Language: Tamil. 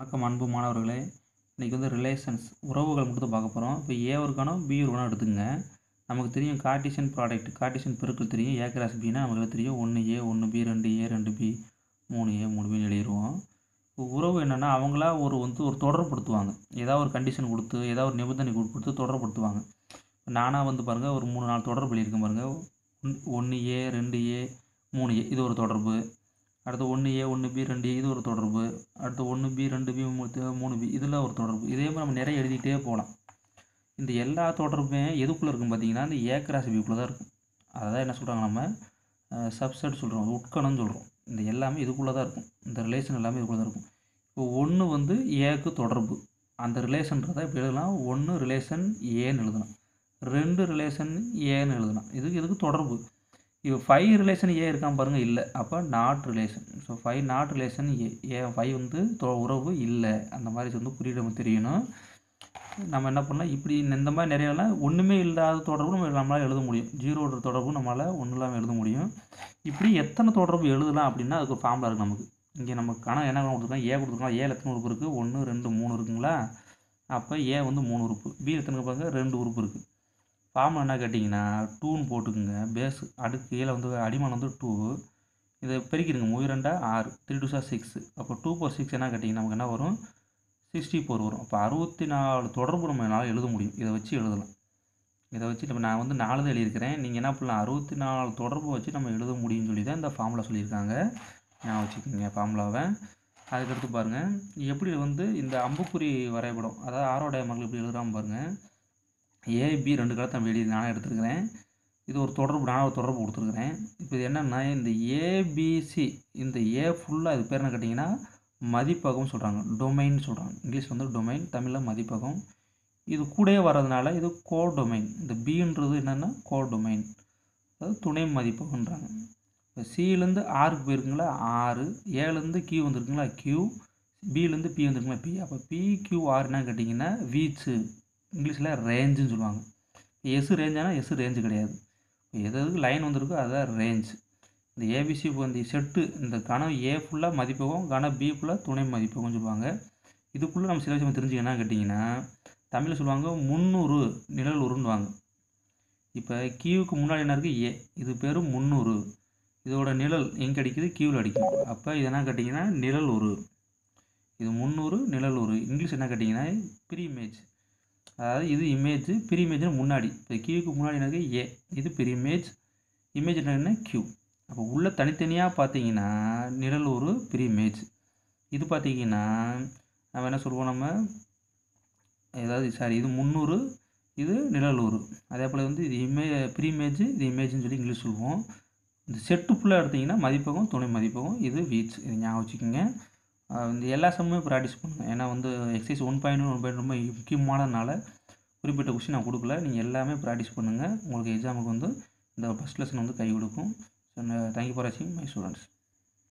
வணக்கம் அன்பு மாணவர்களே இன்றைக்கி வந்து ரிலேஷன்ஸ் உறவுகள் மட்டும் பார்க்க போகிறோம் இப்போ ஏ ஒரு கணம் பி ஒருக்கானோ எடுத்துங்க நமக்கு தெரியும் கார்டிஷன் ப்ராடக்ட் கார்டிஷன் பெருக்கள் தெரியும் ஏ கிராஸ் பின்னா நம்மளுக்கு தெரியும் ஒன்று ஏ ஒன்று பி ரெண்டு ஏ ரெண்டு பி மூணு ஏ மூணு பின்னு எழுதிடுவோம் இப்போ உறவு என்னென்னா அவங்களா ஒரு வந்து ஒரு தொடர்படுத்துவாங்க ஏதாவது ஒரு கண்டிஷன் கொடுத்து ஏதாவது ஒரு நிபந்தனை கொடுத்து தொடர்படுத்துவாங்க நானாக வந்து பாருங்கள் ஒரு மூணு நாலு தொடர்பு எழுதியிருக்கேன் பாருங்கள் ஒன்று ஏ ரெண்டு ஏ மூணு ஏ இது ஒரு தொடர்பு அடுத்து ஒன்று ஏ ஒன்று பி ரெண்டு இது ஒரு தொடர்பு அடுத்து ஒன்று பி ரெண்டு பி மூணு பி இதில் ஒரு தொடர்பு இதே மாதிரி நம்ம நிறைய எழுதிட்டே போகலாம் இந்த எல்லா தொடர்புமே எதுக்குள்ளே இருக்கும் பார்த்தீங்கன்னா இந்த ஏ கிராஸ் பிக்குள்ளே தான் இருக்கும் அதை தான் என்ன சொல்கிறாங்க நம்ம சப்செட் சொல்கிறோம் உட்கணம் சொல்கிறோம் இந்த எல்லாமே இதுக்குள்ளே தான் இருக்கும் இந்த ரிலேஷன் எல்லாமே இதுக்குள்ளே தான் இருக்கும் இப்போ ஒன்று வந்து ஏக்கு தொடர்பு அந்த ரிலேஷன்றதை இப்படி எழுதலாம் ஒன்று ரிலேஷன் ஏன்னு எழுதலாம் ரெண்டு ரிலேஷன் ஏன்னு எழுதலாம் இதுக்கு இதுக்கு தொடர்பு இப்போ ஃபைவ் ரிலேஷன் ஏ இருக்கான் பாருங்கள் இல்லை அப்போ not relation so five not relation A A five வந்து உறவு இல்லை அந்த மாதிரி வந்து குறியீடு நம்ம தெரியணும் நம்ம என்ன பண்ணலாம் இப்படி இந்த மாதிரி நிறையலாம் ஒன்றுமே இல்லாத தொடர்பு நம்ம நம்மளால் எழுத முடியும் ஜீரோ தொடர்பு நம்மளால் ஒன்றும் இல்லாமல் எழுத முடியும் இப்படி எத்தனை தொடர்பு எழுதலாம் அப்படின்னா அதுக்கு ஒரு ஃபார்முலா இருக்குது நமக்கு இங்கே நம்ம கணக்கு என்ன கொடுத்துருக்கோம் ஏ கொடுத்துருக்கோம் ஏழு எத்தனை உறுப்பு இருக்குது ஒன்று ரெண்டு மூணு இருக்குங்களா அப்போ ஏ வந்து மூணு உறுப்பு பி எத்தனை பார்த்தா ரெண்டு உறுப்பு இருக்குது ஃபார்ம் என்ன கேட்டிங்கன்னா டூன்னு போட்டுக்குங்க பேஸ் அடுக்கு கீழே வந்து அடிமானம் வந்து டூ இதை பெருக்கிடுங்க ரெண்டாக ஆறு த்ரீ டூ சார் சிக்ஸ் அப்போ டூ ஃபோர் சிக்ஸ் என்ன கேட்டிங்கன்னா நமக்கு என்ன வரும் சிக்ஸ்டி ஃபோர் வரும் அப்போ அறுபத்தி நாலு தொடர்பு நம்ம என்னால் எழுத முடியும் இதை வச்சு எழுதலாம் இதை வச்சு நம்ம நான் வந்து நாலு தான் எழுதியிருக்கிறேன் நீங்கள் என்ன பண்ணலாம் அறுபத்தி நாலு தொடர்பு வச்சு நம்ம எழுத முடியும்னு சொல்லி தான் இந்த ஃபார்முலா சொல்லியிருக்காங்க நான் வச்சுக்கோங்க ஃபார்முலாவை அதுக்கடுத்து பாருங்கள் எப்படி வந்து இந்த அம்புக்குறி வரைபடம் அதாவது ஆரோடைய மக்கள் இப்படி எழுதுகிறாமல் பாருங்கள் ஏபி ரெண்டு கலர் தமிழ் எழுதி நானே எடுத்துருக்கிறேன் இது ஒரு தொடர்பு நானும் ஒரு தொடர்பு கொடுத்துருக்குறேன் இப்போ இது என்னென்னா இந்த ஏபிசி இந்த ஏ ஃபுல்லாக இது பேர் என்ன கேட்டிங்கன்னா மதிப்பகம் சொல்கிறாங்க டொமைன் சொல்கிறாங்க இங்கிலீஷ் வந்து டொமைன் தமிழில் மதிப்பகம் இது கூட வர்றதுனால இது கோ டொமைன் இந்த பின்றது என்னென்னா கோ டொமைன் அதாவது துணை மதிப்பகன்றாங்க இப்போ சியிலேருந்து ஆறுக்கு போயிருக்குங்களா ஆறு ஏலேருந்து கியூ வந்துருக்குங்களா கியூ பிலேருந்து பி வந்துருக்குங்களா பி அப்போ பி கியூ ஆறுனா கேட்டிங்கன்னா வீச்சு இங்கிலீஷில் ரேஞ்சுன்னு சொல்லுவாங்க எஸ் ரேஞ்சானால் எஸ் ரேஞ்சு கிடையாது எது எதுக்கு லைன் வந்திருக்கோ அதுதான் ரேஞ்ச் இந்த ஏபிசி இப்போ இந்த செட்டு இந்த கணம் ஏ ஃபுல்லாக மதிப்பகம் கணம் பி ஃபுல்லாக துணை மதிப்பகம்னு சொல்லுவாங்க இதுக்குள்ளே நம்ம சில விஷயம் தெரிஞ்சுக்கன்னா கேட்டிங்கன்னா தமிழில் சொல்லுவாங்க முந்நூறு நிழல் உருண்டுவாங்க இப்போ கியூவுக்கு முன்னாடி என்ன இருக்குது ஏ இது பேர் முந்நூறு இதோட நிழல் எங்கே அடிக்குது கியூவில் அடிக்கும் அப்போ இது என்ன கேட்டிங்கன்னா நிழல் உரு இது முந்நூறு நிழல் உரு இங்கிலீஷ் என்ன கேட்டிங்கன்னா ப்ரீமேஜ் அதாவது இது இமேஜ் ப்ரீ இமேஜ்னு முன்னாடி இப்போ கியூக்கு முன்னாடி எனக்கு ஏ இது பிரி இமேஜ் இமேஜ் என்ன கியூ அப்போ உள்ளே தனித்தனியாக பார்த்தீங்கன்னா நிழல் ஒரு பிரி இமேஜ் இது பார்த்தீங்கன்னா நம்ம என்ன சொல்லுவோம் நம்ம ஏதாவது சாரி இது முந்நூறு இது நிழலூர் அதே போல் வந்து இது இமே இமேஜ் இது இமேஜ்னு சொல்லி இங்கிலீஷ் சொல்லுவோம் இந்த செட்டு ஃபுல்லாக எடுத்திங்கன்னா மதிப்பகம் துணை மதிப்பகம் இது வீச் இது ஞாபகம் வச்சுக்கோங்க இந்த எல்லா செம்முமே ப்ராக்டிஸ் பண்ணுங்கள் ஏன்னா வந்து exercise one point one point ரொம்ப முக்கியமானதுனால குறிப்பிட்ட கொஸ்டின் நான் கொடுக்கல நீங்கள் எல்லாமே ப்ராக்டிஸ் பண்ணுங்கள் உங்களுக்கு எக்ஸாமுக்கு வந்து இந்த ஃபஸ்ட் லெசன் வந்து கை கொடுக்கும் ஸோ தேங்க்யூ ஃபார் வாட்சிங் மை ஸ்டூடெண்ட்ஸ்